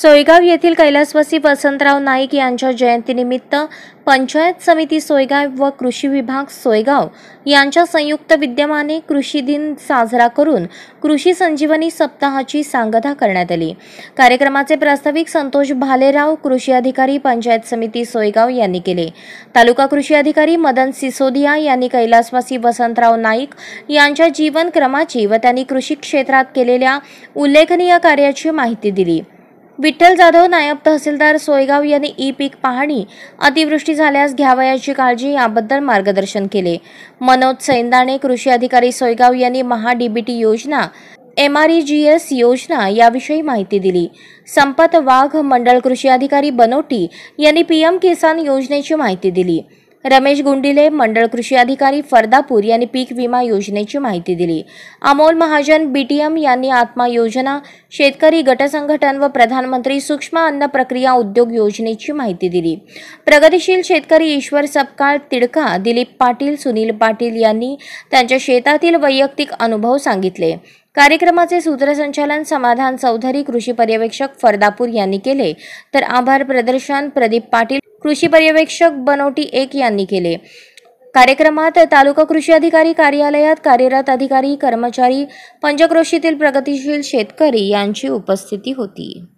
सोयगाव येथील कैलासवासी वसंतराव नाईक यांच्या जयंतीनिमित्त पंचायत समिती सोयगाव व कृषी विभाग सोयगाव यांच्या संयुक्त विद्यमाने कृषी दिन साजरा करून कृषी संजीवनी सप्ताहाची सांगता करण्यात आली कार्यक्रमाचे प्रास्ताविक संतोष भालेराव कृषी अधिकारी पंचायत समिती सोयगाव यांनी केले तालुका कृषी अधिकारी मदन सिसोदिया यांनी कैलासवासी वसंतराव नाईक यांच्या जीवनक्रमाची व त्यांनी कृषी क्षेत्रात केलेल्या उल्लेखनीय कार्याची माहिती दिली विठ्ठल जाधव नायब तहसीलदार सोयगाव यांनी ई पीक पाहणी अतिवृष्टी झाल्यास घ्यावयाची काळजी याबद्दल मार्गदर्शन केले मनोज सैंदाणे कृषी अधिकारी सोयगाव यांनी महा डीबीटी योजना M R E G S योजना याविषयी माहिती दिली संपत वाघ मंडळ कृषी अधिकारी बनोटी यांनी पीएम किसान योजनेची माहिती दिली रमेश गुंडिले मंडळ कृषी अधिकारी फरदापूर यांनी पीक विमा योजनेची माहिती दिली अमोल महाजन बीटीएम यांनी आत्मा योजना शेतकरी गटसंघटन व प्रधानमंत्री सूक्ष्म अन्न प्रक्रिया उद्योग योजनेची माहिती दिली प्रगतीशील शेतकरी ईश्वर सपकाळ तिडका दिलीप पाटील सुनील पाटील यांनी त्यांच्या शेतातील वैयक्तिक अनुभव सांगितले कार्यक्रमाचे सूत्रसंचालन समाधान चौधरी कृषी पर्यवेक्षक फरदापूर यांनी केले तर आभार प्रदर्शन प्रदीप पाटील कृषी पर्यवेक्षक बनोटी एक यांनी केले कार्यक्रमात तालुका कृषी अधिकारी कार्यालयात कार्यरत अधिकारी कर्मचारी पंचक्रोशीतील प्रगतीशील शेतकरी यांची उपस्थिती होती